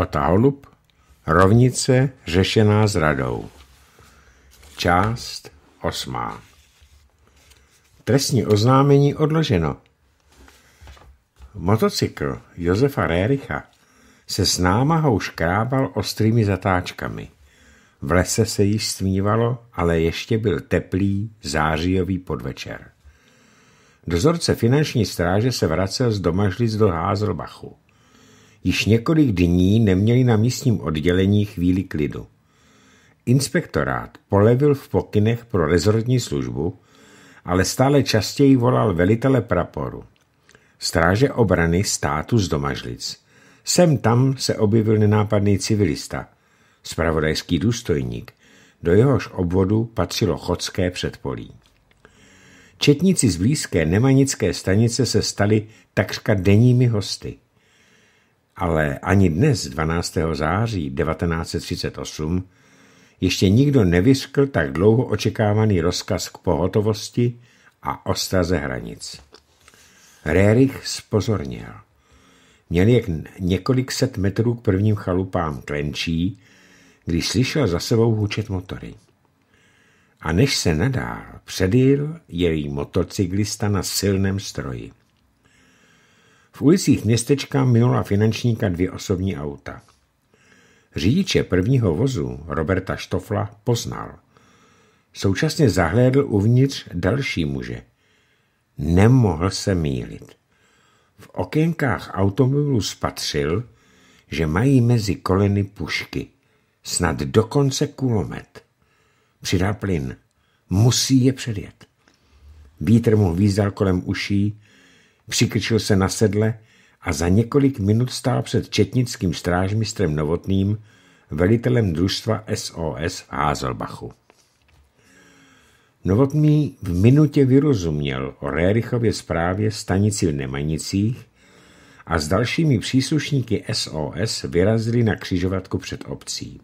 Ota Holub Rovnice řešená zradou Část osmá Trestní oznámení odloženo Motocykl Josefa Réricha se s námahou škrábal ostrými zatáčkami. V lese se již stmívalo, ale ještě byl teplý zářijový podvečer. Dozorce finanční stráže se vracel z domažlic do Házelbachu již několik dní neměli na místním oddělení chvíli klidu. Inspektorát polevil v pokynech pro rezortní službu, ale stále častěji volal velitele praporu. Stráže obrany státu z Domažlic. Sem tam se objevil nenápadný civilista, spravodajský důstojník, do jehož obvodu patřilo chodské předpolí. Četníci z blízké nemanické stanice se stali takřka denními hosty – ale ani dnes, 12. září 1938, ještě nikdo nevyskl tak dlouho očekávaný rozkaz k pohotovosti a ostraze hranic. Rerich spozorněl. Měl jen několik set metrů k prvním chalupám klenčí, když slyšel za sebou hučet motory. A než se nadál, předjel její motocyklista na silném stroji. V ulicích městečka minula finančníka dvě osobní auta. Řidiče prvního vozu Roberta Štofla poznal. Současně zahlédl uvnitř další muže. Nemohl se mílit. V okénkách automobilu spatřil, že mají mezi koleny pušky. Snad dokonce kulomet. Přidal plyn. Musí je předjet. Vítr mu hvízdal kolem uší, Přikrčil se na sedle a za několik minut stál před četnickým strážmistrem Novotným, velitelem družstva SOS v Házelbachu. Novotný v minutě vyrozuměl o Rérychově zprávě stanici v Nemanicích a s dalšími příslušníky SOS vyrazili na křižovatku před obcí.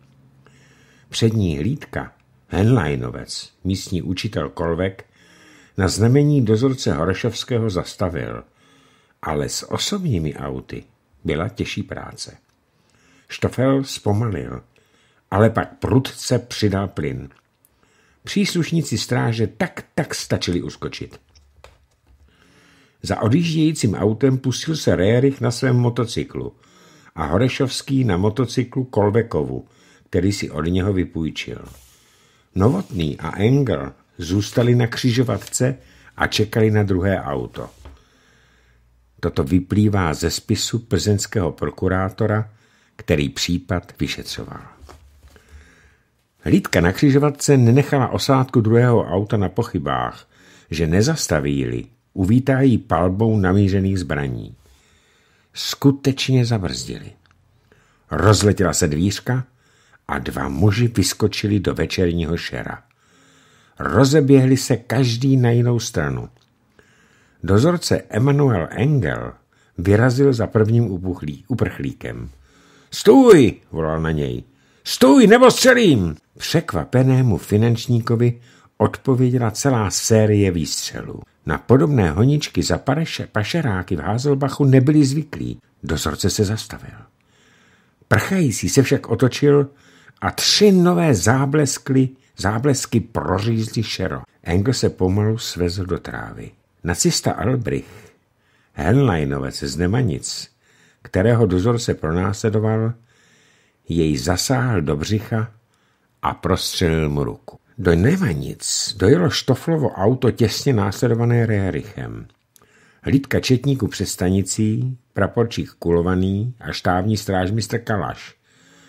Přední hlídka, Henleinovec, místní učitel Kolvek, na znamení dozorce Horešovského zastavil – ale s osobními auty byla těžší práce. Štofel zpomalil, ale pak prudce přidal plyn. Příslušníci stráže tak tak stačili uskočit. Za odjíždějícím autem pustil se Rerich na svém motocyklu a Horešovský na motocyklu Kolbekovu, který si od něho vypůjčil. Novotný a Engel zůstali na křižovatce a čekali na druhé auto. Toto vyplývá ze spisu plzeňského prokurátora, který případ vyšetřoval. Hlídka na křižovatce nenechala osádku druhého auta na pochybách, že nezastaví-li, uvítá palbou namířených zbraní. Skutečně zabrzdili. Rozletěla se dvířka a dva muži vyskočili do večerního šera. Rozeběhli se každý na jinou stranu – Dozorce Emanuel Engel vyrazil za prvním upuchlí, uprchlíkem. Stůj, volal na něj. Stůj, nebo střelím! Překvapenému finančníkovi odpověděla celá série výstřelů. Na podobné honičky za pareše, pašeráky v Házelbachu nebyli zvyklí. Dozorce se zastavil. Prchající se však otočil a tři nové zábleskly, záblesky prořízly šero. Engel se pomalu svezl do trávy. Nacista Albrich, Henleinovec z Nemanic, kterého dozor se pronásledoval, jej zasáhl do břicha a prostřelil mu ruku. Do Nemanic dojelo Štoflovo auto těsně následované Rerichem. Hlídka četníku přes stanicí, praporčík Kulovaný a štávní strážmistr Kalaš.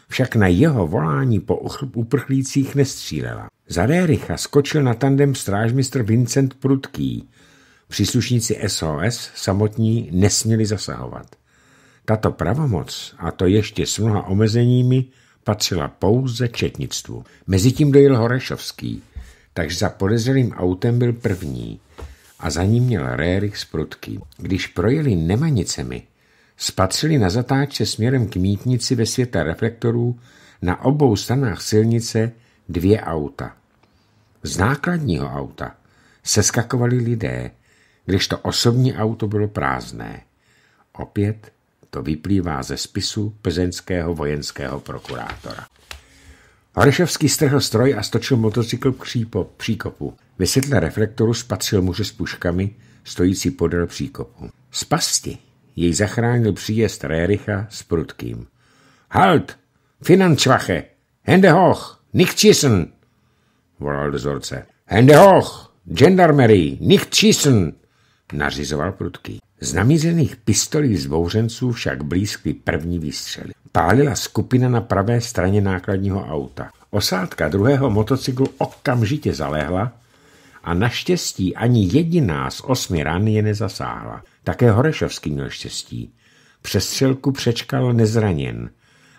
Však na jeho volání po uprchlících nestřílela. Za Réricha skočil na tandem strážmistr Vincent Prudký, Příslušníci SOS samotní nesměli zasahovat. Tato pravomoc, a to ještě s mnoha omezeními, patřila pouze četnictvu. Mezitím dojel Horešovský, takže za podezřelým autem byl první a za ním měl Rerich s prudky. Když projeli nemanicemi, spatřili na zatáčce směrem k mítnici ve světa reflektorů na obou stranách silnice dvě auta. Z nákladního auta seskakovali lidé, když to osobní auto bylo prázdné. Opět to vyplývá ze spisu plzeňského vojenského prokurátora. Horešovský strhl stroj a stočil motocykl k příkopu. Ve světle reflektoru spatřil muže s puškami, stojící podél příkopu. Z pasti jej zachránil příjezd Réricha s prudkým. Halt! Finančvache! Hände hoch! Nicht schießen! volal dozorce. Hände hoch! Gendarmerie! Nicht schießen! nařizoval prudký. Z namířených pistolí zbouřenců však blízky první výstřely. Pálila skupina na pravé straně nákladního auta. Osádka druhého motocyklu okamžitě zalehla a naštěstí ani jediná z osmi ran je nezasáhla. Také Horešovský měl štěstí. Přestřelku přečkal nezraněn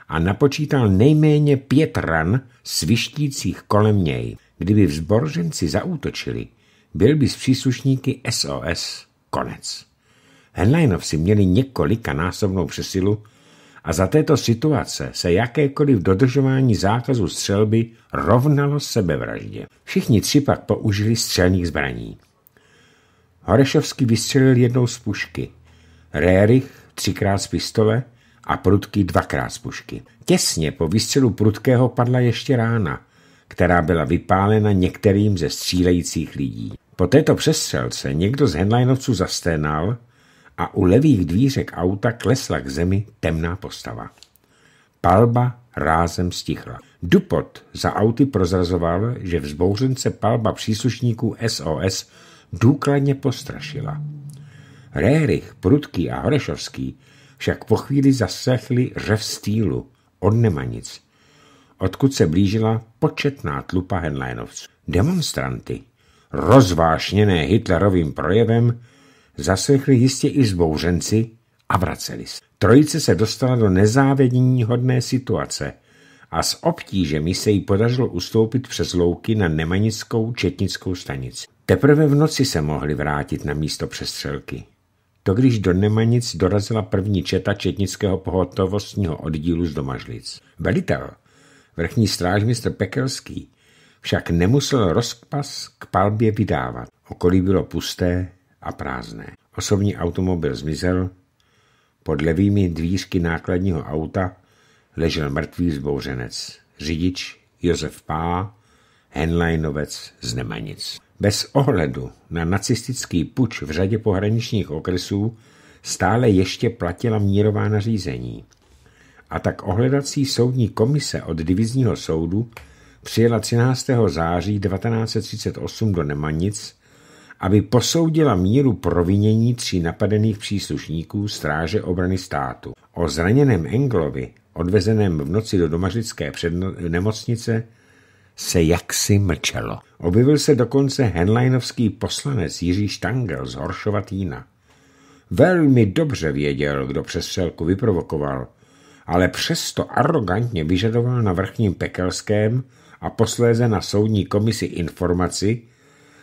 a napočítal nejméně pět ran svištících kolem něj. Kdyby vzborženci zaútočili, byl by s příslušníky SOS konec. Henleinovci měli několika násobnou přesilu a za této situace se jakékoliv dodržování zákazu střelby rovnalo sebevraždě. Všichni tři pak použili střelných zbraní. Horešovský vystřelil jednou z pušky, Rerich třikrát z pistole a prudky dvakrát z pušky. Těsně po vystřelu Prudkého padla ještě rána, která byla vypálena některým ze střílejících lidí. Po této přestřelce někdo z Henleinovců zasténal a u levých dvířek auta klesla k zemi temná postava. Palba rázem stichla. Dupot za auty prozrazoval, že vzbouřence palba příslušníků SOS důkladně postrašila. Rérich, Prudký a Horešovský však po chvíli zaslechli řev stýlu od nemanic – odkud se blížila početná tlupa Henleinovců. Demonstranty, rozvášněné Hitlerovým projevem, zaslechli jistě i zbouřenci a vraceli se. Trojice se dostala do nezávědění hodné situace a s obtížemi se jí podařilo ustoupit přes louky na nemanickou četnickou stanici. Teprve v noci se mohli vrátit na místo přestřelky. To když do Nemanic dorazila první četa četnického pohotovostního oddílu z Domažlic. Velitel Vrchní stráž mistr Pekelský však nemusel rozpas k palbě vydávat. Okolí bylo pusté a prázdné. Osobní automobil zmizel, pod levými dvířky nákladního auta ležel mrtvý zbouřenec. Řidič Josef Pá, Henleinovec z Nemanic. Bez ohledu na nacistický puč v řadě pohraničních okresů stále ještě platila mírová nařízení a tak ohledací soudní komise od divizního soudu přijela 13. září 1938 do Nemanic, aby posoudila míru provinění tří napadených příslušníků Stráže obrany státu. O zraněném Englovi, odvezeném v noci do domařické nemocnice, se jaksi mlčelo. Objevil se dokonce henleinovský poslanec Jiří Štangel z Horšovatína. Velmi dobře věděl, kdo přestřelku vyprovokoval – ale přesto arrogantně vyžadoval na vrchním pekelském a posléze na soudní komisi informaci,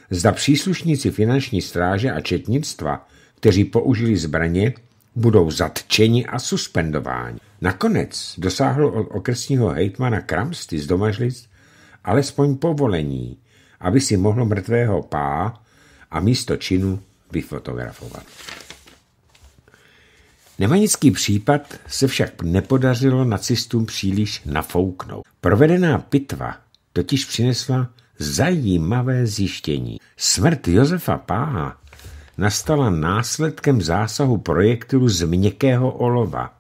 zda příslušníci finanční stráže a četnictva, kteří použili zbraně, budou zatčeni a suspendováni. Nakonec dosáhl od okresního hejtmana Kramsty z Domažlic alespoň povolení, aby si mohlo mrtvého pá a místo činu vyfotografovat. Nemanický případ se však nepodařilo nacistům příliš nafouknout. Provedená pitva totiž přinesla zajímavé zjištění. Smrt Josefa Páha nastala následkem zásahu projektilu z měkkého olova.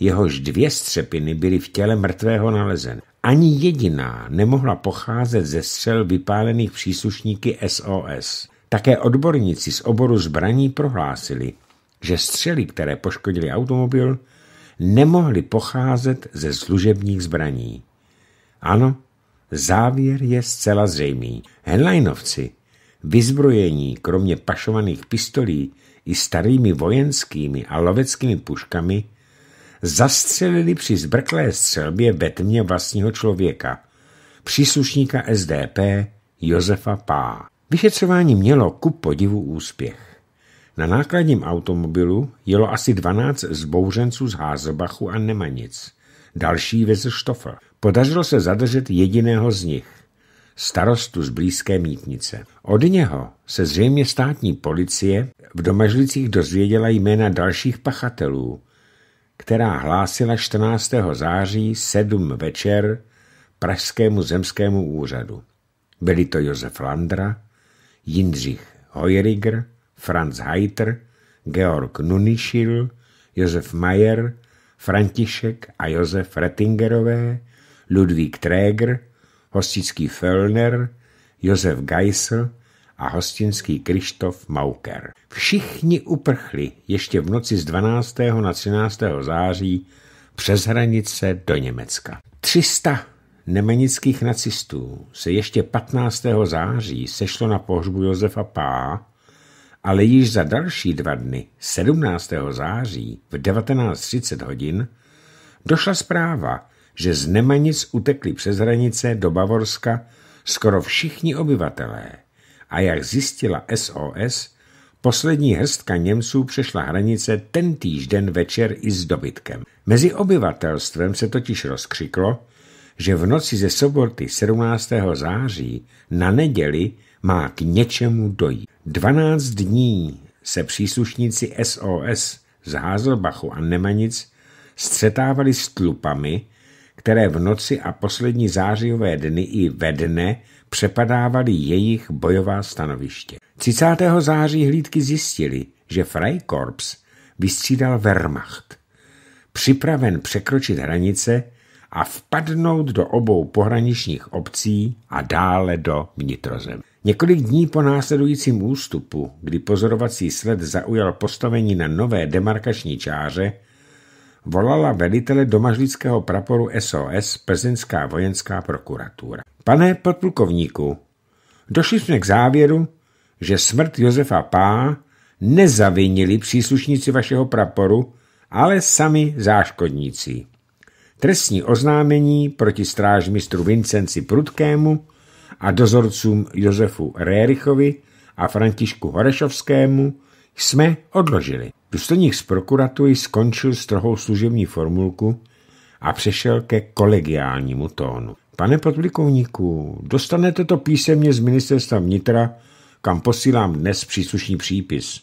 Jehož dvě střepiny byly v těle mrtvého nalezeny. Ani jediná nemohla pocházet ze střel vypálených příslušníky SOS. Také odborníci z oboru zbraní prohlásili, že střely, které poškodily automobil, nemohly pocházet ze služebních zbraní. Ano, závěr je zcela zřejmý. Henleinovci, vyzbrojení kromě pašovaných pistolí i starými vojenskými a loveckými puškami, zastřelili při zbrklé střelbě ve tmě vlastního člověka, příslušníka SDP Josefa Pá. Vyšetřování mělo ku podivu úspěch. Na nákladním automobilu jelo asi 12 zbouřenců z Házebachu a Nemanic. Další vezl Štofl. Podařilo se zadržet jediného z nich, starostu z blízké mítnice. Od něho se zřejmě státní policie v Domažlicích dozvěděla jména dalších pachatelů, která hlásila 14. září 7 večer Pražskému zemskému úřadu. Byli to Josef Landra, Jindřich Hojeriger, Franz Heiter, Georg Nunišil, Josef Mayer, František a Josef Rettingerové, Ludvík Träger, hostický Fölner, Josef Geisel a hostinský Krištof Mauker. Všichni uprchli ještě v noci z 12. na 13. září přes hranice do Německa. 300 nemenických nacistů se ještě 15. září sešlo na pohřbu Josefa Pá ale již za další dva dny, 17. září v 19.30 hodin, došla zpráva, že z Nemanic utekli přes hranice do Bavorska skoro všichni obyvatelé a jak zjistila SOS, poslední hrstka Němců přešla hranice ten týžden večer i s dobytkem. Mezi obyvatelstvem se totiž rozkřiklo, že v noci ze soboty 17. září na neděli má k něčemu dojít. 12 dní se příslušníci SOS z Házelbachu a Nemanic střetávali s tlupami, které v noci a poslední zářijové dny i ve dne přepadávaly jejich bojová stanoviště. 30. září hlídky zjistili, že Freikorps vystřídal Wehrmacht, připraven překročit hranice a vpadnout do obou pohraničních obcí a dále do vnitrozemí. Několik dní po následujícím ústupu, kdy pozorovací sled zaujal postavení na nové demarkační čáře, volala velitele domažlického praporu SOS Plzeňská vojenská prokuratura. Pane podplukovníku, došli jsme k závěru, že smrt Josefa Pá nezavinili příslušníci vašeho praporu, ale sami záškodníci. Trestní oznámení proti strážmistru Vincenci Prudkému a dozorcům Josefu Rérichovi a Františku Horešovskému jsme odložili. Důstojník z prokuratury skončil strohou služební formulku a přešel ke kolegiálnímu tónu. Pane podplikovníku, dostanete to písemně z ministerstva vnitra, kam posílám dnes příslušný přípis.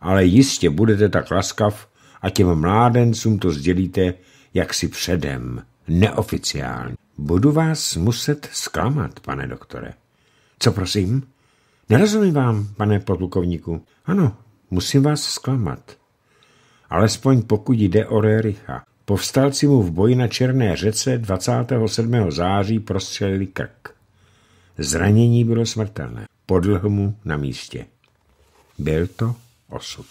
Ale jistě budete tak laskav a těm mládencům to sdělíte jaksi předem, neoficiálně. Budu vás muset zklamat, pane doktore. Co prosím? Nerozumím vám, pane podlukovníku. Ano, musím vás zklamat. Alespoň pokud jde o Rericha. Povstalci mu v boji na Černé řece 27. září prostřelili krk. Zranění bylo smrtelné. Podlhl mu na místě. Byl to osud.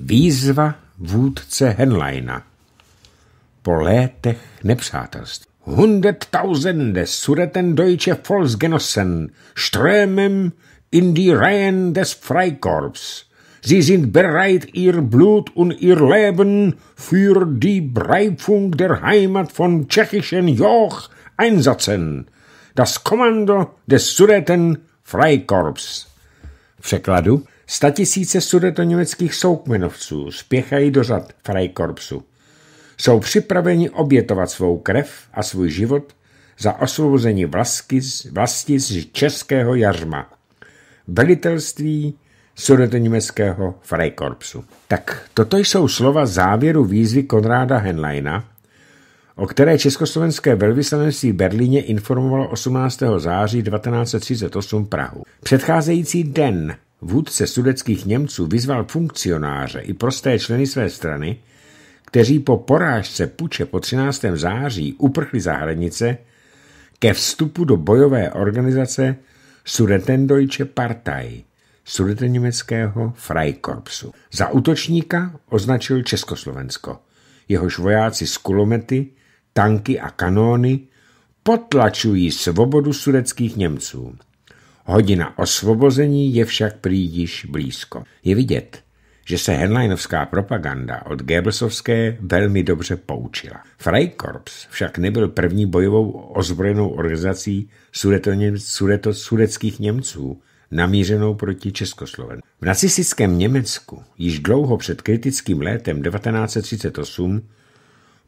Výzva vůdce Henleina po létech nepřátelství. Hunderttausende Sudeten deutsche Volksgenossen strömen in die Reihen des Freikorps. Sie sind bereit, ihr Blut und ihr Leben für die Breifung der Heimat von tschechischen Joch einsetzen. Das Kommando des Sudeten Freikorps. V překladu Statisíce sudetoněmeckých soukmenovců spěchají do řad Freikorpsu. jsou připraveni obětovat svou krev a svůj život za osvobození vlasti, vlasti z českého jařma, velitelství sudetoněmeckého Freikorpsu. Tak toto jsou slova závěru výzvy Konráda Henleina, o které československé velvyslanectví v Berlíně informovalo 18. září 1938 Prahu. Předcházející den vůdce sudeckých Němců vyzval funkcionáře i prosté členy své strany, kteří po porážce puče po 13. září uprchli za hranice, ke vstupu do bojové organizace Sudetendeutsche Partei, sudetoněmeckého Freikorpsu. Za útočníka označil Československo. Jehož vojáci z kulomety, tanky a kanóny potlačují svobodu sudeckých Němců. Hodina osvobození je však prý blízko. Je vidět, že se Henleinovská propaganda od Goebbelsovské velmi dobře poučila. Freikorps však nebyl první bojovou ozbrojenou organizací sudeto, sudeckých Němců, namířenou proti Československu. V nacistickém Německu již dlouho před kritickým létem 1938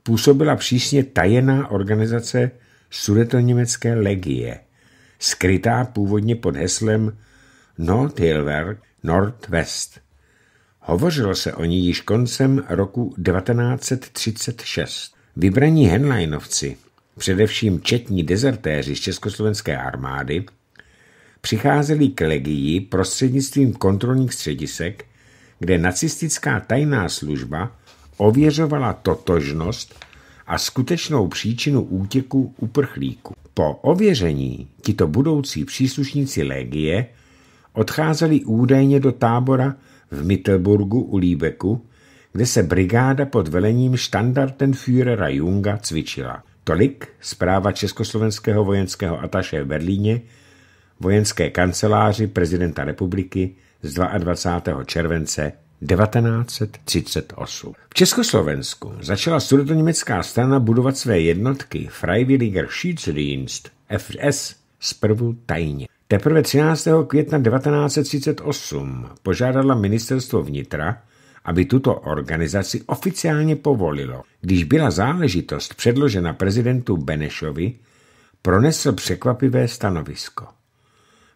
působila přísně tajená organizace sudetoněmecké legie, skrytá původně pod heslem Nordhilwerk Nordwest. Hovořilo se o ní již koncem roku 1936. Vybraní Henleinovci, především četní dezertéři z československé armády, přicházeli k legii prostřednictvím kontrolních středisek, kde nacistická tajná služba ověřovala totožnost a skutečnou příčinu útěku uprchlíků. Po ověření tito budoucí příslušníci legie odcházeli údajně do tábora v Mittelburgu u Líbeku, kde se brigáda pod velením Standartenführera Junga cvičila. Tolik zpráva československého vojenského ataše v Berlíně, vojenské kanceláři prezidenta republiky z 22. července 1938. V Československu začala sudetoněmecká strana budovat své jednotky Freiwilliger Schiedsdienst FS, zprvu tajně. Teprve 13. května 1938 požádala ministerstvo vnitra, aby tuto organizaci oficiálně povolilo. Když byla záležitost předložena prezidentu Benešovi, pronesl překvapivé stanovisko.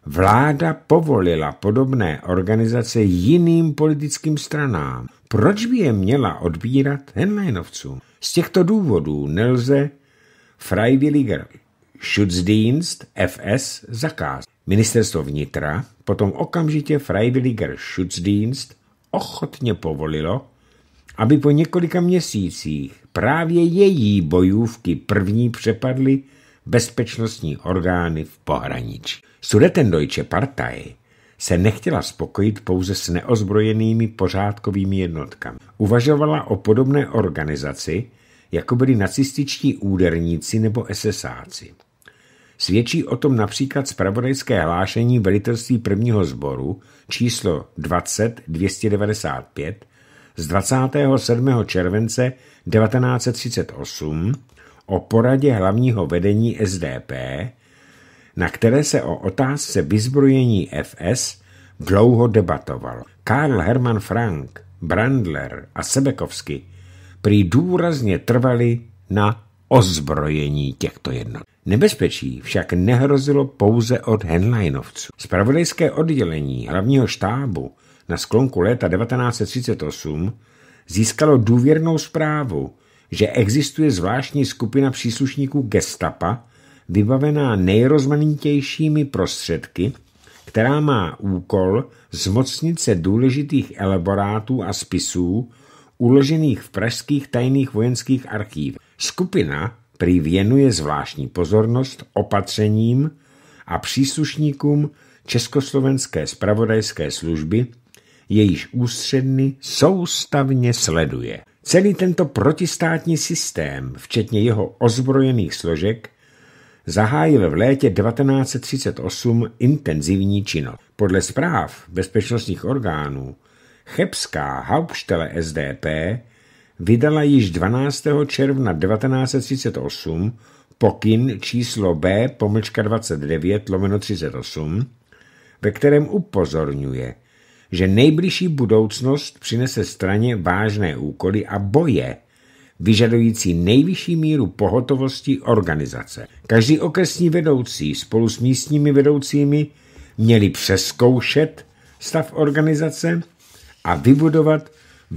Vláda povolila podobné organizace jiným politickým stranám. Proč by je měla odbírat Henleinovcům? Z těchto důvodů nelze Freiwilliger Schutzdienst FS zakázat. Ministerstvo vnitra potom okamžitě Freiwilliger Schutzdienst ochotně povolilo, aby po několika měsících právě její bojůvky první přepadly bezpečnostní orgány v pohraničí. Sudetendeutsche Partei se nechtěla spokojit pouze s neozbrojenými pořádkovými jednotkami. Uvažovala o podobné organizaci, jako byli nacističtí úderníci nebo SSáci. Svědčí o tom například zpravodajské hlášení velitelství prvního sboru číslo 20 295 z 27. července 1938 o poradě hlavního vedení SDP, na které se o otázce vyzbrojení FS dlouho debatovalo. Karl Hermann Frank, Brandler a Sebekovsky prý důrazně trvali na ozbrojení těchto jednotek. Nebezpečí však nehrozilo pouze od Henleinovců. Spravodajské oddělení hlavního štábu na sklonku léta 1938 získalo důvěrnou zprávu, že existuje zvláštní skupina příslušníků gestapa, vybavená nejrozmanitějšími prostředky, která má úkol zmocnit se důležitých elaborátů a spisů uložených v pražských tajných vojenských archívech. Skupina prý věnuje zvláštní pozornost opatřením a příslušníkům Československé spravodajské služby, jejíž ústředny soustavně sleduje. Celý tento protistátní systém, včetně jeho ozbrojených složek, zahájil v létě 1938 intenzivní činnost. Podle zpráv bezpečnostních orgánů Chebská Hauptstelle SDP vydala již 12. června 1938 pokyn číslo B pomlčka 29 lomeno 38, ve kterém upozorňuje, že nejbližší budoucnost přinese straně vážné úkoly a boje, vyžadující nejvyšší míru pohotovosti organizace. Každý okresní vedoucí spolu s místními vedoucími měli přeskoušet stav organizace a vybudovat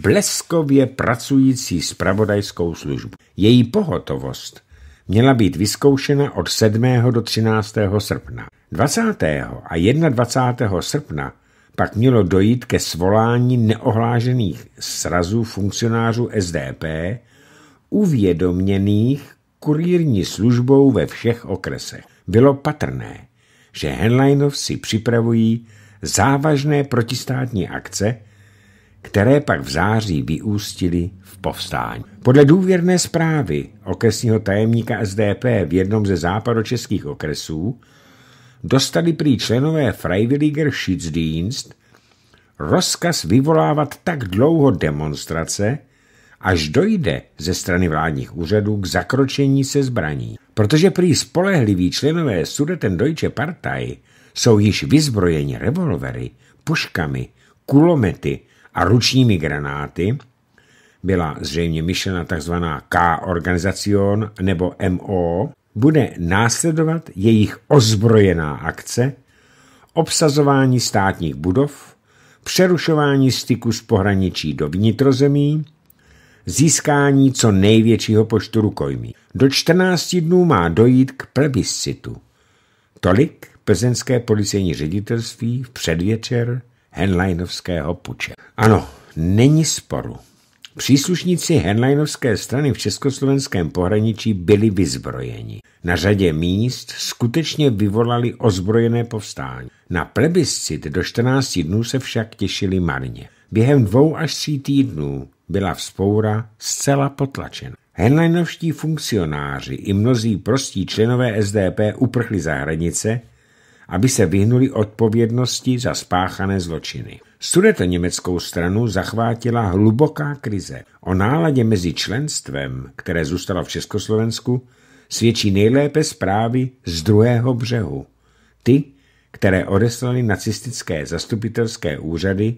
bleskově pracující spravodajskou službu. Její pohotovost měla být vyzkoušena od 7. do 13. srpna. 20. a 21. srpna pak mělo dojít ke svolání neohlážených srazů funkcionářů SDP, uvědoměných kurírní službou ve všech okresech. Bylo patrné, že Henleinov si připravují závažné protistátní akce, které pak v září vyústily v povstání. Podle důvěrné zprávy okresního tajemníka SDP v jednom ze západočeských okresů dostali prý členové Freiwilliger Schützdienst rozkaz vyvolávat tak dlouho demonstrace, až dojde ze strany vládních úřadů k zakročení se zbraní. Protože prý spolehliví členové Sudeten Deutsche Partei jsou již vyzbrojeni revolvery, puškami, kulomety a ručními granáty, byla zřejmě myšlena tzv. K-organizacion nebo MO, bude následovat jejich ozbrojená akce, obsazování státních budov, přerušování styku z pohraničí do vnitrozemí, získání co největšího počtu rukojmí. Do 14 dnů má dojít k plebiscitu. Tolik plzeňské policejní ředitelství v předvečer Henleinovského puče. Ano, není sporu. Příslušníci Henleinovské strany v československém pohraničí byli vyzbrojeni. Na řadě míst skutečně vyvolali ozbrojené povstání. Na plebiscit do 14 dnů se však těšili marně. Během dvou až tří týdnů byla vzpoura zcela potlačena. Henleinovští funkcionáři i mnozí prostí členové SDP uprchli za hranice aby se vyhnuli odpovědnosti za spáchané zločiny. Sudeto německou stranu zachvátila hluboká krize. O náladě mezi členstvem, které zůstalo v Československu, svědčí nejlépe zprávy z druhého břehu. Ty, které odeslali nacistické zastupitelské úřady,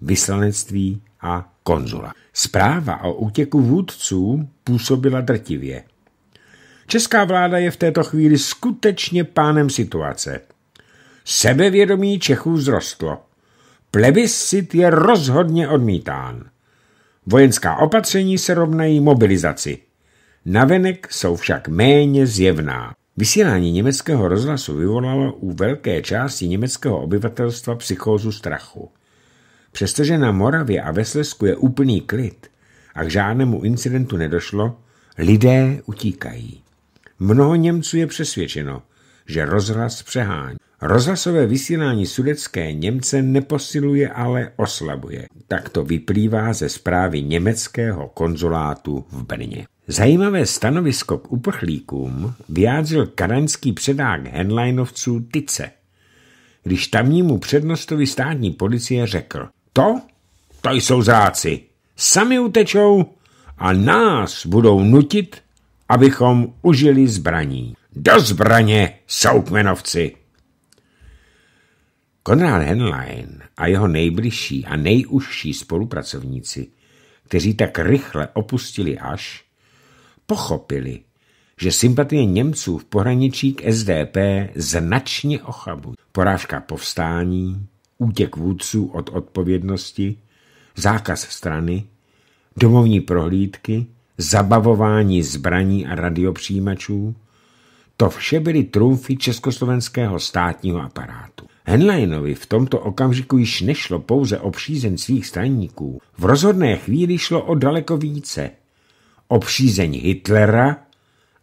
vyslanectví a konzula. Zpráva o útěku vůdců působila drtivě. Česká vláda je v této chvíli skutečně pánem situace – sebevědomí Čechů zrostlo. Plebiscit je rozhodně odmítán. Vojenská opatření se rovnají mobilizaci. Navenek jsou však méně zjevná. Vysílání německého rozhlasu vyvolalo u velké části německého obyvatelstva psychózu strachu. Přestože na Moravě a ve Slesku je úplný klid a k žádnému incidentu nedošlo, lidé utíkají. Mnoho Němců je přesvědčeno, že rozhlas přehání. Rozhlasové vysílání sudecké Němce neposiluje, ale oslabuje. Tak to vyplývá ze zprávy německého konzulátu v Brně. Zajímavé stanovisko k uprchlíkům vyjádřil karaňský předák henleinovců Tice, když tamnímu přednostovi státní policie řekl To? To jsou záci. Sami utečou a nás budou nutit, abychom užili zbraní. Do zbraně, soukmenovci! Konrad Henlein a jeho nejbližší a nejužší spolupracovníci, kteří tak rychle opustili až, pochopili, že sympatie Němců v pohraničí k SDP značně ochabují. Porážka povstání, útěk vůdců od odpovědnosti, zákaz strany, domovní prohlídky, zabavování zbraní a radiopřijímačů, to vše byly trumfy československého státního aparátu. Henleinovi v tomto okamžiku již nešlo pouze o přízeň svých straníků. V rozhodné chvíli šlo o daleko více. O přízeň Hitlera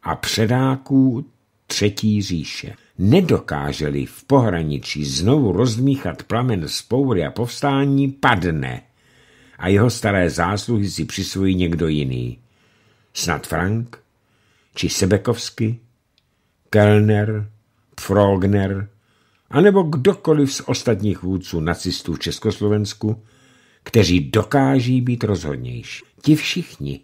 a předáků Třetí říše. Nedokáželi v pohraničí znovu rozmíchat plamen spoury a povstání, padne a jeho staré zásluhy si přisvojí někdo jiný. Snad Frank? Či Sebekovsky? Kellner? Frogner? anebo kdokoliv z ostatních vůdců nacistů v Československu, kteří dokáží být rozhodnější. Ti všichni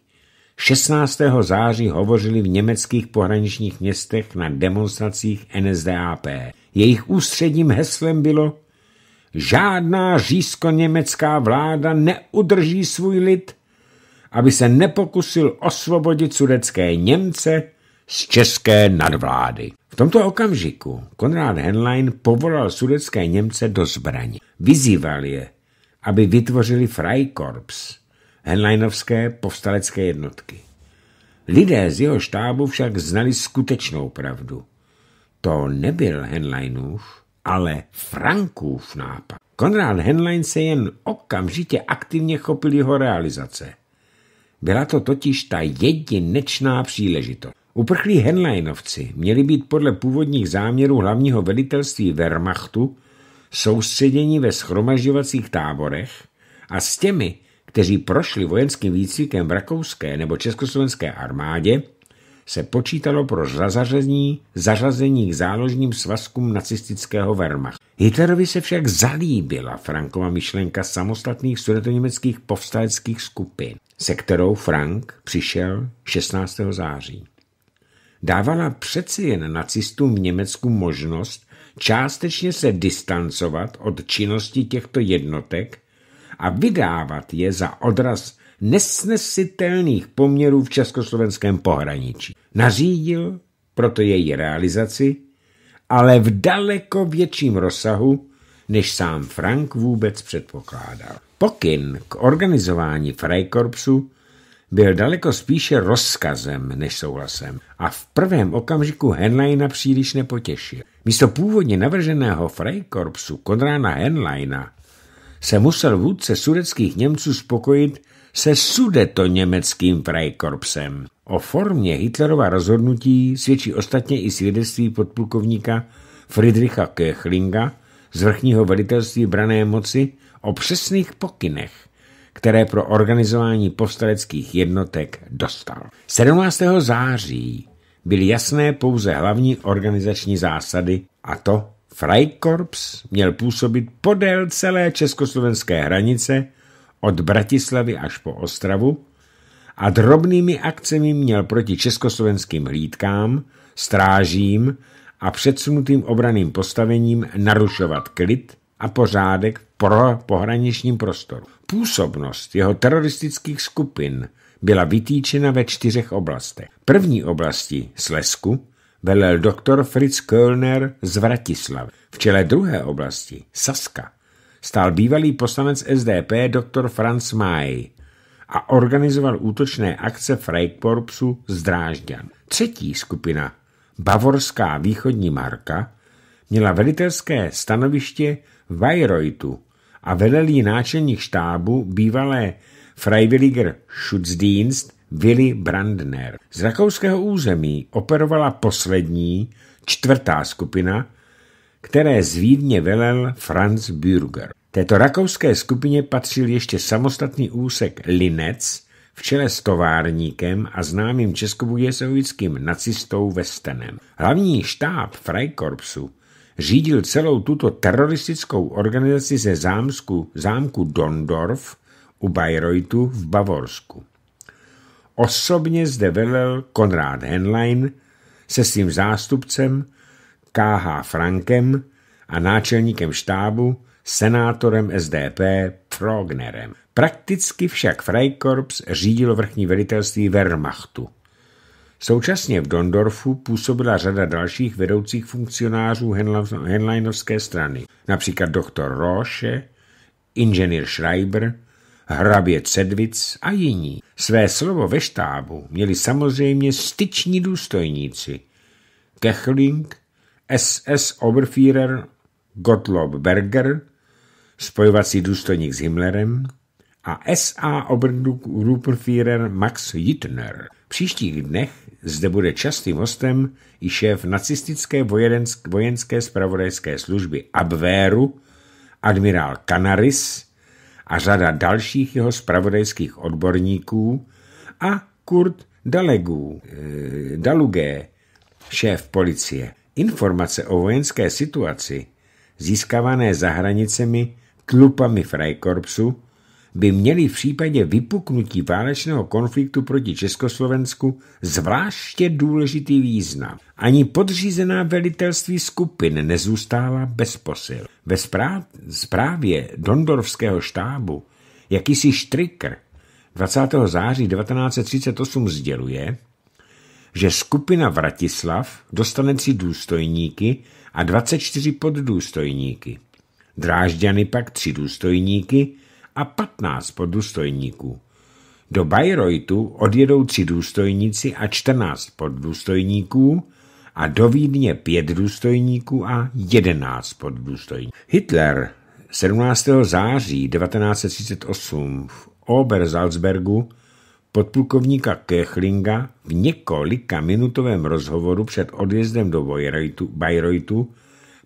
16. září hovořili v německých pohraničních městech na demonstracích NSDAP. Jejich ústředním heslem bylo Žádná řízko německá vláda neudrží svůj lid, aby se nepokusil osvobodit sudecké Němce z české nadvlády. V tomto okamžiku Konrad Henlein povolal sudecké Němce do zbraní. Vyzýval je, aby vytvořili Freikorps, Henleinovské povstalecké jednotky. Lidé z jeho štábu však znali skutečnou pravdu. To nebyl Henleinův, ale Frankův nápad. Konrad Henlein se jen okamžitě aktivně chopil jeho realizace. Byla to totiž ta jedinečná příležitost. Uprchlí Henleinovci měli být podle původních záměrů hlavního velitelství Wehrmachtu soustředěni ve schromažďovacích táborech a s těmi, kteří prošli vojenským výcvikem v rakouské nebo československé armádě, se počítalo pro zařazení, zařazení k záložním svazkům nacistického Wehrmachtu. Hitlerovi se však zalíbila Frankova myšlenka samostatných sudetoněmeckých povstaleckých skupin, se kterou Frank přišel 16. září dávala přece jen nacistům v Německu možnost částečně se distancovat od činnosti těchto jednotek a vydávat je za odraz nesnesitelných poměrů v československém pohraničí. Nařídil proto její realizaci, ale v daleko větším rozsahu, než sám Frank vůbec předpokládal. Pokyn k organizování Freikorpsu byl daleko spíše rozkazem než souhlasem a v prvém okamžiku Henleina příliš nepotěšil. Místo původně navrženého Freikorpsu Konrána Henleina se musel vůdce sudeckých Němců spokojit se sudeto německým Freikorpsem. O formě Hitlerova rozhodnutí svědčí ostatně i svědectví podplukovníka Friedricha Köchlinga z vrchního velitelství brané moci o přesných pokynech, které pro organizování postaleckých jednotek dostal. 17. září byly jasné pouze hlavní organizační zásady a to Freikorps měl působit podél celé československé hranice od Bratislavy až po Ostravu a drobnými akcemi měl proti československým hlídkám, strážím a předsunutým obraným postavením narušovat klid a pořádek pro pohraničním prostoru. Působnost jeho teroristických skupin byla vytýčena ve čtyřech oblastech. První oblasti, Slesku, velel doktor Fritz Kölner z Vratislav. V čele druhé oblasti, Saska, stál bývalý poslanec SDP doktor Franz May a organizoval útočné akce Freikorpsu z Drážďan. Třetí skupina, Bavorská východní marka, měla velitelské stanoviště v a velel ji náčelník štábu bývalé Freiwilliger Schutzdienst Willy Brandner. Z rakouského území operovala poslední, čtvrtá skupina, které z Vídně velel Franz Bürger. Této rakouské skupině patřil ještě samostatný úsek Linec v čele s továrníkem a známým českobudějovickým nacistou Westenem. Hlavní štáb Freikorpsu řídil celou tuto teroristickou organizaci ze zámku, zámku Dondorf u Bayreuthu v Bavorsku. Osobně zde velel Konrád Henlein se svým zástupcem K.H. Frankem a náčelníkem štábu senátorem SDP Frognerem. Prakticky však Freikorps řídil vrchní velitelství Wehrmachtu. Současně v Dondorfu působila řada dalších vedoucích funkcionářů Henleinovské strany, například doktor Roche, inženýr Schreiber, hrabě Cedvic a jiní. Své slovo ve štábu měli samozřejmě styční důstojníci Kechling, SS Oberführer Gottlob Berger, spojovací důstojník s Himmlerem, a SA Obergruppenführer Max Jitner. V příštích dnech zde bude častým hostem i šéf nacistické vojenské spravodajské služby Abwehru, admirál Canaris a řada dalších jeho spravodajských odborníků a Kurt Dalegu, eh, Dalugé, šéf policie. Informace o vojenské situaci získávané za hranicemi tlupami Freikorpsu by měly v případě vypuknutí válečného konfliktu proti Československu zvláště důležitý význam. Ani podřízená velitelství skupin nezůstala bez posil. Ve zprávě Dondorovského štábu jakýsi Štrikr 20. září 1938 sděluje, že skupina Vratislav dostane tři důstojníky a 24 poddůstojníky. Drážďany pak tři důstojníky a 15 poddůstojníků. Do Bayreuthu odjedou tři důstojníci a 14 poddůstojníků a do Vídně pět důstojníků a 11 poddůstojníků. Hitler 17. září 1938 v Obersalzbergu podplukovníka Kechlinga v několika minutovém rozhovoru před odjezdem do Bayreuthu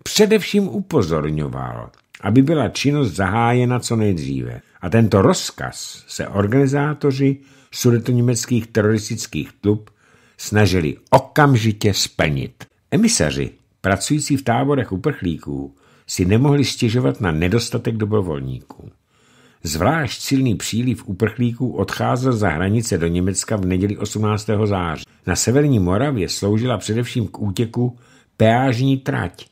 především upozorňoval, aby byla činnost zahájena co nejdříve. A tento rozkaz se organizátoři sudetoněmeckých teroristických tlub snažili okamžitě splnit. Emisaři, pracující v táborech uprchlíků, si nemohli stěžovat na nedostatek dobrovolníků. Zvlášť silný příliv uprchlíků odcházel za hranice do Německa v neděli 18. září. Na severní Moravě sloužila především k útěku peážní trať,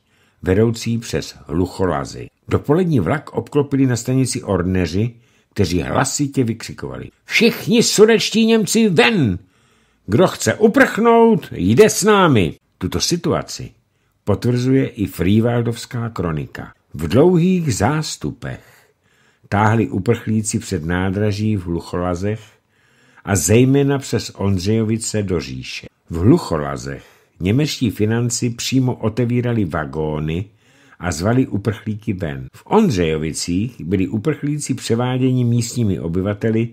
vedoucí přes Lucholazy. Dopolední vlak obklopili na stanici orneři, kteří hlasitě vykřikovali. Všichni sudečtí Němci ven! Kdo chce uprchnout, jde s námi. Tuto situaci potvrzuje i Frývaldovská kronika. V dlouhých zástupech táhli uprchlíci před nádraží v Hlucholazech a zejména přes Ondřejovice do Říše. V Hlucholazech němečtí financi přímo otevírali vagóny, a zvali uprchlíky ven. V Ondřejovicích byli uprchlíci převáděni místními obyvateli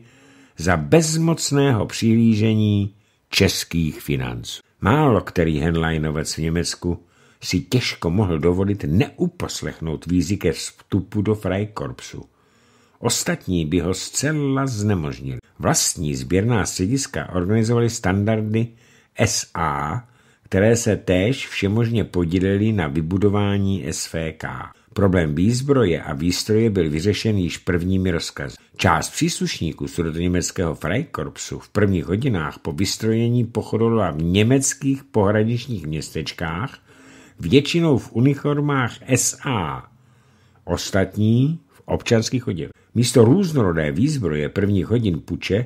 za bezmocného přihlížení českých financů. Málo který henleinovec v Německu si těžko mohl dovolit neuposlechnout výzvy ke vstupu do Freikorpsu. Ostatní by ho zcela znemožnili. Vlastní sběrná střediska organizovali standardy SA které se též všemožně podílely na vybudování SVK. Problém výzbroje a výstroje byl vyřešen již prvními rozkazy. Část příslušníků sudoněmeckého Freikorpsu v prvních hodinách po vystrojení pochodovala v německých pohraničních městečkách, většinou v uniformách SA, ostatní v občanských oděvech. Místo různorodé výzbroje prvních hodin puče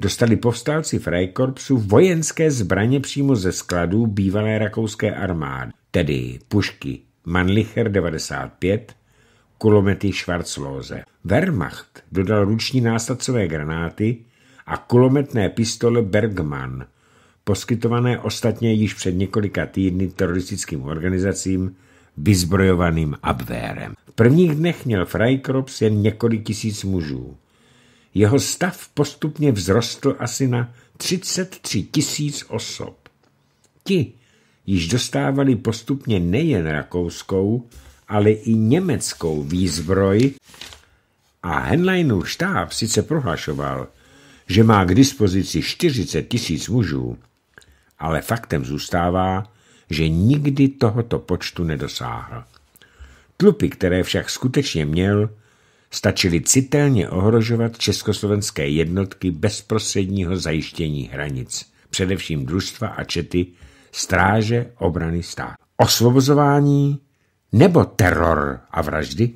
dostali povstalci Freikorpsu vojenské zbraně přímo ze skladů bývalé rakouské armády, tedy pušky Mannlicher 95, kulomety Schwarzlose. Wehrmacht dodal ruční násadcové granáty a kulometné pistole Bergmann, poskytované ostatně již před několika týdny teroristickým organizacím vyzbrojovaným Abwehrem. V prvních dnech měl Freikorps jen několik tisíc mužů jeho stav postupně vzrostl asi na 33 tisíc osob. Ti již dostávali postupně nejen rakouskou, ale i německou výzbroj a Henleinu štáb sice prohlašoval, že má k dispozici 40 tisíc mužů, ale faktem zůstává, že nikdy tohoto počtu nedosáhl. Tlupy, které však skutečně měl, stačily citelně ohrožovat československé jednotky bezprostředního zajištění hranic, především družstva a čety, stráže obrany stát, Osvobozování nebo teror a vraždy?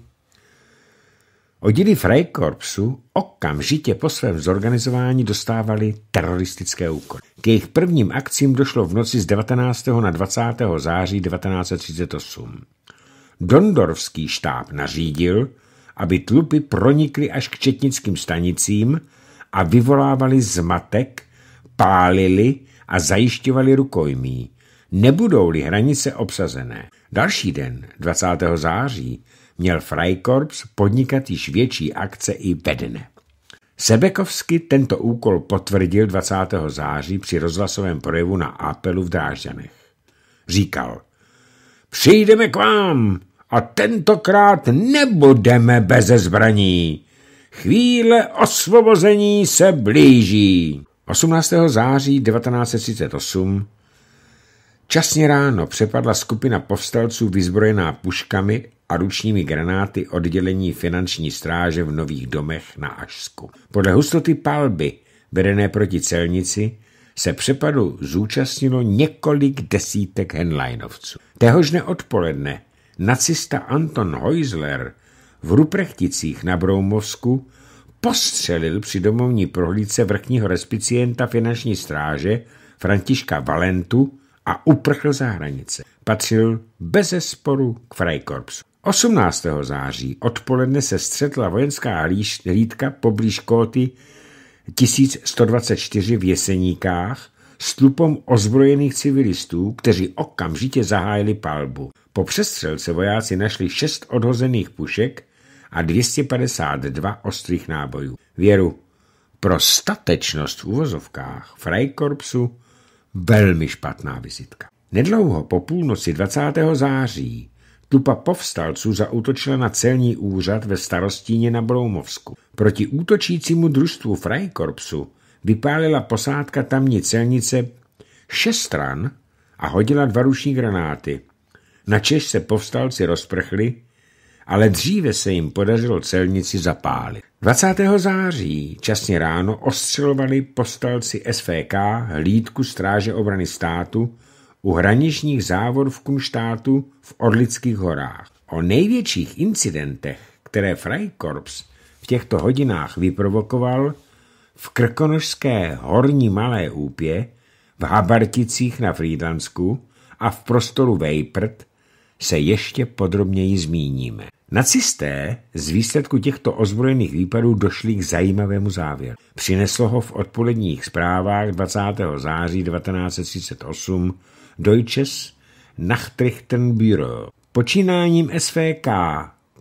Oddíly Freikorpsu okamžitě po svém zorganizování dostávali teroristické úkoly. K jejich prvním akcím došlo v noci z 19. na 20. září 1938. Dondorfský štáb nařídil, aby tlupy pronikly až k četnickým stanicím a vyvolávali zmatek, pálili a zajišťovali rukojmí. Nebudou-li hranice obsazené. Další den, 20. září, měl Freikorps podnikat již větší akce i ve dne. Sebekovsky tento úkol potvrdil 20. září při rozhlasovém projevu na apelu v Drážďanech. Říkal, přijdeme k vám, a tentokrát nebudeme bez zbraní. Chvíle osvobození se blíží. 18. září 1938 Časně ráno přepadla skupina povstalců vyzbrojená puškami a ručními granáty oddělení finanční stráže v nových domech na Ašsku. Podle hustoty palby, vedené proti celnici, se přepadu zúčastnilo několik desítek henleinovců. Téhož odpoledne nacista Anton Heusler v Ruprechticích na Broumovsku postřelil při domovní prohlídce vrchního respicienta finanční stráže Františka Valentu a uprchl za hranice. Patřil bez sporu k Freikorpsu. 18. září odpoledne se střetla vojenská hlídka poblíž kóty 1124 v Jeseníkách stupom ozbrojených civilistů, kteří okamžitě zahájili palbu. Po přestřelce vojáci našli šest odhozených pušek a 252 ostrých nábojů. Věru, pro statečnost v uvozovkách Freikorpsu velmi špatná vizitka. Nedlouho po půlnoci 20. září Tupa povstalců zautočila na celní úřad ve starostíně na Broumovsku. Proti útočícímu družstvu Freikorpsu vypálila posádka tamní celnice šest stran a hodila dva ruční granáty. Na Češ se povstalci rozprchli, ale dříve se jim podařilo celnici zapálit. 20. září časně ráno ostřelovali postalci SVK hlídku Stráže obrany státu u hraničních závod v Kunštátu v Orlických horách. O největších incidentech, které Freikorps v těchto hodinách vyprovokoval, v Krkonožské horní Malé úpě, v Habarticích na Frýdlansku a v prostoru Vejprt se ještě podrobněji zmíníme. Nacisté z výsledku těchto ozbrojených výpadů došli k zajímavému závěru. Přineslo ho v odpoledních zprávách 20. září 1938 Deutsches Nachtrichtenbüro. Počínáním SVK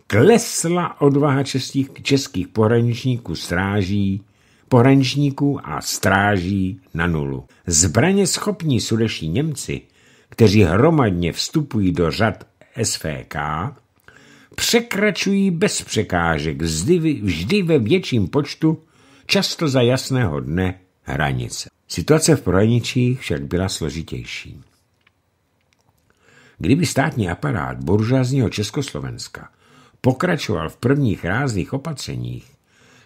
klesla odvaha českých, českých pohraničníků stráží pohraničníků a stráží na nulu. Zbraně schopní sudeští Němci, kteří hromadně vstupují do řad SVK, překračují bez překážek vždy, vždy ve větším počtu, často za jasného dne, hranice. Situace v pohraničích však byla složitější. Kdyby státní aparát buržázního Československa pokračoval v prvních rázných opatřeních,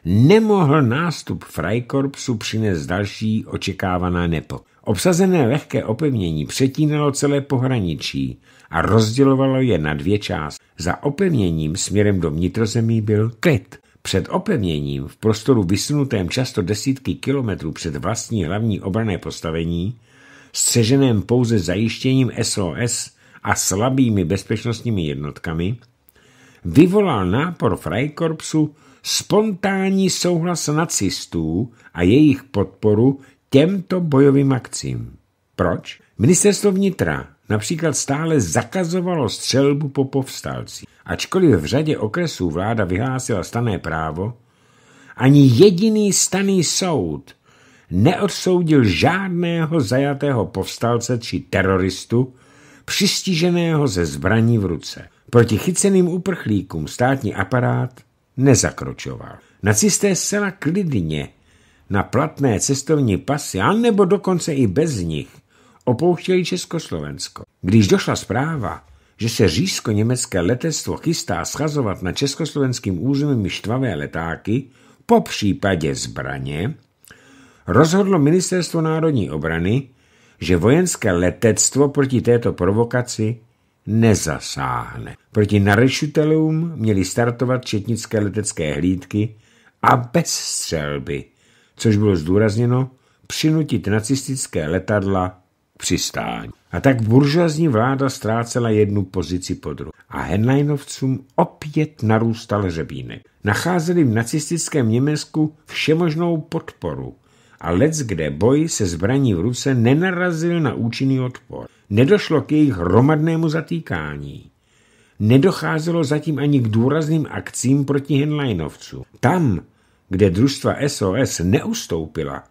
nemohl nástup Freikorpsu přinést další očekávaná nepo. Obsazené lehké opevnění přetínalo celé pohraničí a rozdělovalo je na dvě části. Za opevněním směrem do vnitrozemí byl klid. Před opevněním v prostoru vysunutém často desítky kilometrů před vlastní hlavní obrané postavení, střeženém pouze zajištěním SOS a slabými bezpečnostními jednotkami, vyvolal nápor Freikorpsu spontánní souhlas nacistů a jejich podporu těmto bojovým akcím. Proč? Ministerstvo vnitra například stále zakazovalo střelbu po povstalcích. Ačkoliv v řadě okresů vláda vyhlásila stané právo, ani jediný staný soud neodsoudil žádného zajatého povstalce či teroristu přistiženého ze zbraní v ruce. Proti chyceným uprchlíkům státní aparát nezakročoval. Nacisté zcela klidně na platné cestovní pasy, anebo dokonce i bez nich, opouštěli Československo. Když došla zpráva, že se řízko německé letectvo chystá schazovat na československým území štvavé letáky, po případě zbraně, rozhodlo Ministerstvo národní obrany, že vojenské letectvo proti této provokaci nezasáhne. Proti narešitelům měly startovat četnické letecké hlídky a bez střelby, což bylo zdůrazněno přinutit nacistické letadla k přistání. A tak buržoazní vláda ztrácela jednu pozici po druhé a Henleinovcům opět narůstal řebínek. Nacházeli v nacistickém Německu všemožnou podporu a lec kde boj se zbraní v ruce nenarazil na účinný odpor nedošlo k jejich hromadnému zatýkání. Nedocházelo zatím ani k důrazným akcím proti henleinovcům. Tam, kde družstva SOS neustoupila,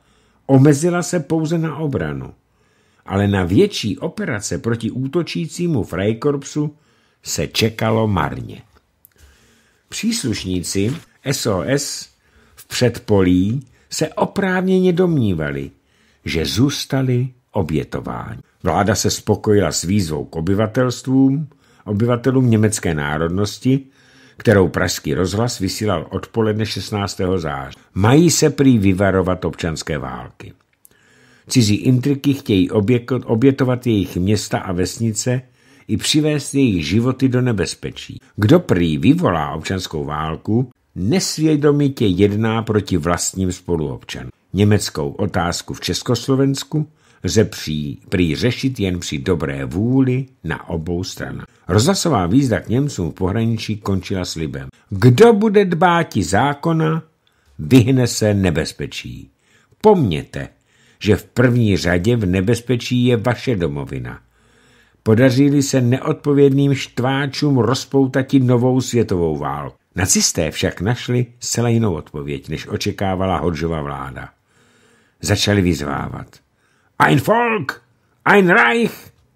omezila se pouze na obranu. Ale na větší operace proti útočícímu Freikorpsu se čekalo marně. Příslušníci SOS v předpolí se oprávněně domnívali, že zůstali obětování. Vláda se spokojila s výzvou k obyvatelstvům, obyvatelům německé národnosti, kterou Pražský rozhlas vysílal odpoledne 16. září. Mají se prý vyvarovat občanské války. Cizí intriky chtějí obětovat jejich města a vesnice i přivést jejich životy do nebezpečí. Kdo prý vyvolá občanskou válku, nesvědomitě jedná proti vlastním spoluobčanům. Německou otázku v Československu lze při, prý řešit jen při dobré vůli na obou stranách. Rozhlasová výzda k Němcům v pohraničí končila slibem. Kdo bude dbáti zákona, vyhne se nebezpečí. Pomněte, že v první řadě v nebezpečí je vaše domovina. Podařili se neodpovědným štváčům rozpoutati novou světovou válku. Nacisté však našli zcela jinou odpověď, než očekávala Hodžova vláda. Začali vyzvávat – Ein Volk, ein Reich,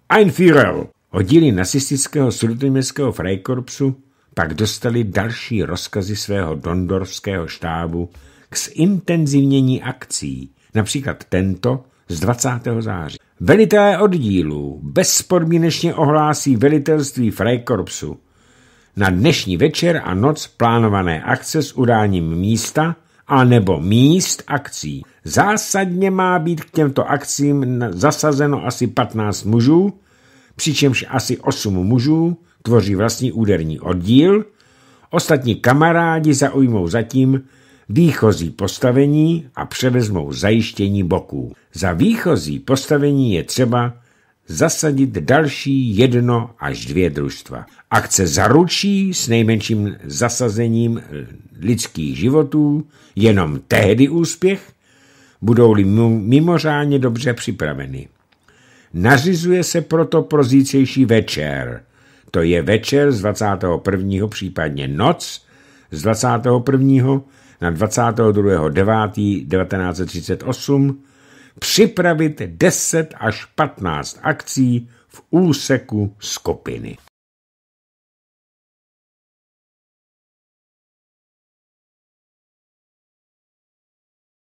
ein Führer. Oddíly nacistického sudetoněmeckého Freikorpsu pak dostali další rozkazy svého dondorského štábu k zintenzivnění akcí, například tento z 20. září. Velitelé oddílů bezpodmínečně ohlásí velitelství Freikorpsu na dnešní večer a noc plánované akce s udáním místa a nebo míst akcí. Zásadně má být k těmto akcím zasazeno asi 15 mužů, přičemž asi 8 mužů tvoří vlastní úderní oddíl, ostatní kamarádi zaujmou zatím výchozí postavení a převezmou zajištění boků. Za výchozí postavení je třeba zasadit další jedno až dvě družstva. Akce zaručí s nejmenším zasazením lidských životů jenom tehdy úspěch, budou-li mimořádně dobře připraveny. Nařizuje se proto pro zítřejší večer, to je večer z 21. případně noc z 21. na 22.9.1938 připravit 10 až 15 akcí v úseku skupiny.